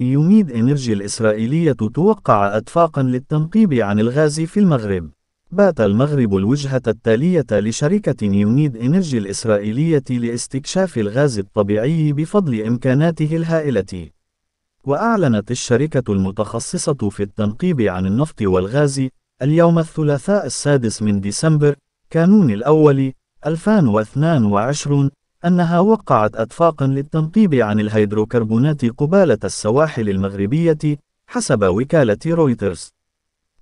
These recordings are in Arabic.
يميد إنرجي الإسرائيلية توقع أدفاقا للتنقيب عن الغاز في المغرب بات المغرب الوجهة التالية لشركة يونيد إنرجي الإسرائيلية لاستكشاف الغاز الطبيعي بفضل إمكاناته الهائلة. وأعلنت الشركة المتخصصة في التنقيب عن النفط والغاز اليوم الثلاثاء السادس من ديسمبر كانون الأول 2022 أنها وقعت أدفاق للتنقيب عن الهيدروكربونات قبالة السواحل المغربية حسب وكالة رويترز.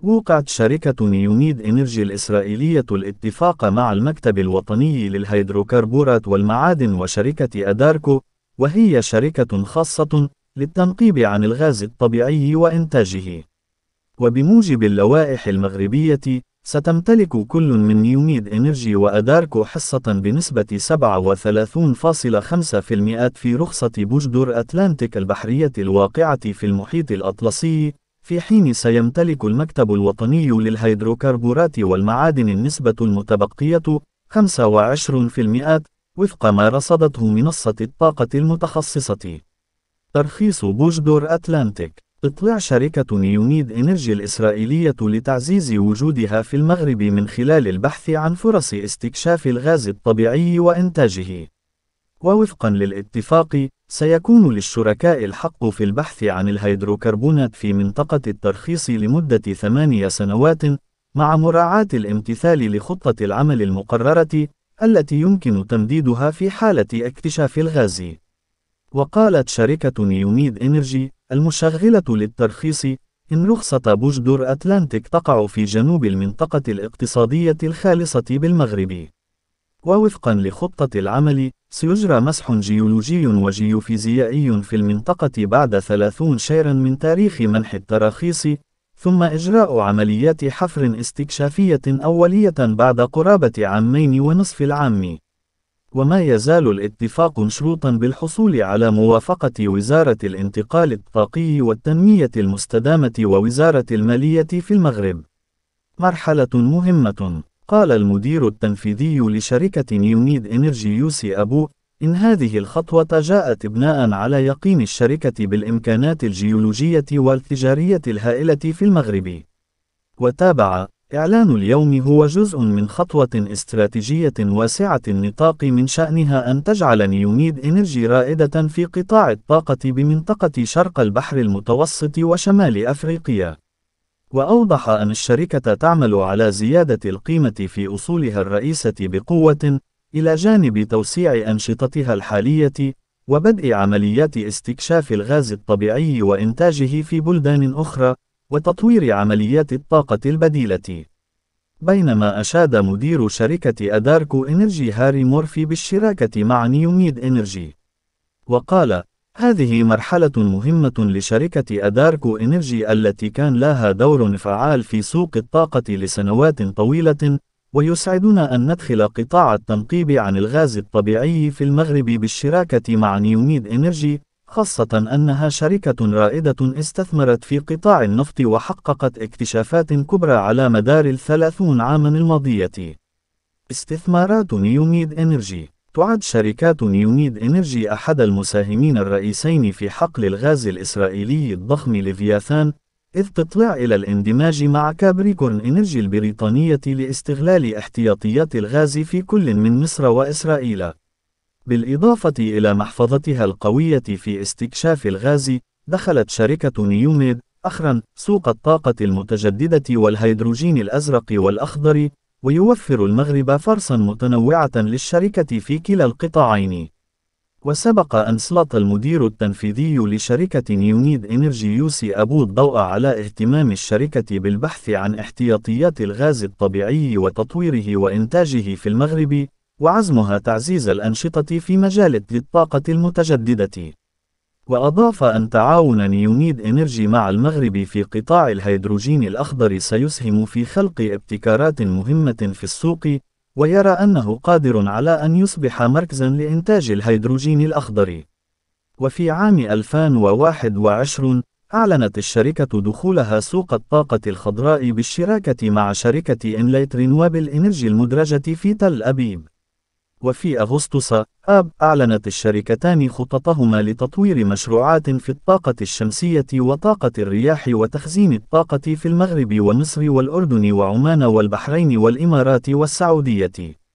وقعت شركة نيوميد إنرجي الإسرائيلية الاتفاق مع المكتب الوطني للهيدروكربورات والمعادن وشركة أداركو، وهي شركة خاصة للتنقيب عن الغاز الطبيعي وإنتاجه. وبموجب اللوائح المغربية، ستمتلك كل من نيوميد إنرجي وأداركو حصة بنسبة 37.5% في رخصة بوجدور أتلانتيك البحرية الواقعة في المحيط الأطلسي، في حين سيمتلك المكتب الوطني للهيدروكربورات والمعادن النسبة المتبقية 25% وفق ما رصدته منصة الطاقة المتخصصة. ترخيص بوجدور أتلانتيك تطلع شركة نيونيد إنرجي الإسرائيلية لتعزيز وجودها في المغرب من خلال البحث عن فرص استكشاف الغاز الطبيعي وإنتاجه. ووفقا للاتفاق، سيكون للشركاء الحق في البحث عن الهيدروكربونات في منطقة الترخيص لمدة ثمانية سنوات، مع مراعاة الامتثال لخطة العمل المقررة، التي يمكن تمديدها في حالة اكتشاف الغاز. وقالت شركة نيوميد إنرجي المشغلة للترخيص إن رخصة بوجدور أتلانتيك تقع في جنوب المنطقة الاقتصادية الخالصة بالمغرب. ووفقا لخطة العمل، سيجرى مسح جيولوجي وجيوفيزيائي في المنطقة بعد 30 شهرا من تاريخ منح التراخيص، ثم إجراء عمليات حفر استكشافية أولية بعد قرابة عامين ونصف العام. وما يزال الاتفاق شروطا بالحصول على موافقة وزارة الانتقال الطاقي والتنمية المستدامة ووزارة المالية في المغرب. مرحلة مهمة، قال المدير التنفيذي لشركة نيونيد انرجي يوسي أبو إن هذه الخطوة جاءت بناء على يقين الشركة بالإمكانات الجيولوجية والتجارية الهائلة في المغرب. وتابع إعلان اليوم هو جزء من خطوة استراتيجية واسعة النطاق من شأنها أن تجعل نيوميد إنرجي رائدة في قطاع الطاقة بمنطقة شرق البحر المتوسط وشمال أفريقيا. وأوضح أن الشركة تعمل على زيادة القيمة في أصولها الرئيسة بقوة، إلى جانب توسيع أنشطتها الحالية، وبدء عمليات استكشاف الغاز الطبيعي وإنتاجه في بلدان أخرى، وتطوير عمليات الطاقة البديلة. بينما أشاد مدير شركة أداركو إنرجي هاري مورفي بالشراكة مع نيوميد إنرجي. وقال: هذه مرحلة مهمة لشركة أداركو إنرجي التي كان لها دور فعال في سوق الطاقة لسنوات طويلة، ويسعدنا أن ندخل قطاع التنقيب عن الغاز الطبيعي في المغرب بالشراكة مع نيوميد إنرجي، خاصة أنها شركة رائدة استثمرت في قطاع النفط وحققت اكتشافات كبرى على مدار الثلاثون عاما الماضية. استثمارات نيوميد إنرجي تعد شركات نيوميد إنرجي أحد المساهمين الرئيسين في حقل الغاز الإسرائيلي الضخم ليفياثان، إذ تطلع إلى الاندماج مع كابريكورن إنرجي البريطانية لاستغلال احتياطيات الغاز في كل من مصر وإسرائيل. بالإضافة إلى محفظتها القوية في استكشاف الغاز، دخلت شركة نيوميد أخرا سوق الطاقة المتجددة والهيدروجين الأزرق والأخضر، ويوفر المغرب فرصا متنوعة للشركة في كلا القطاعين. وسبق أن سلط المدير التنفيذي لشركة نيونيد إنرجي يوسي أبو الضوء على اهتمام الشركة بالبحث عن احتياطيات الغاز الطبيعي وتطويره وإنتاجه في المغرب، وعزمها تعزيز الأنشطة في مجال الطاقة المتجددة. وأضاف أن تعاون نيوميد إنرجي مع المغرب في قطاع الهيدروجين الأخضر سيسهم في خلق ابتكارات مهمة في السوق، ويرى أنه قادر على أن يصبح مركزًا لإنتاج الهيدروجين الأخضر. وفي عام 2021 أعلنت الشركة دخولها سوق الطاقة الخضراء بالشراكة مع شركة إنلايت رينوابل إنرجي المدرجة في تل أبيب. وفي أغسطس آب أعلنت الشركتان خططهما لتطوير مشروعات في الطاقة الشمسية وطاقة الرياح وتخزين الطاقة في المغرب ومصر والأردن وعمان والبحرين والإمارات والسعودية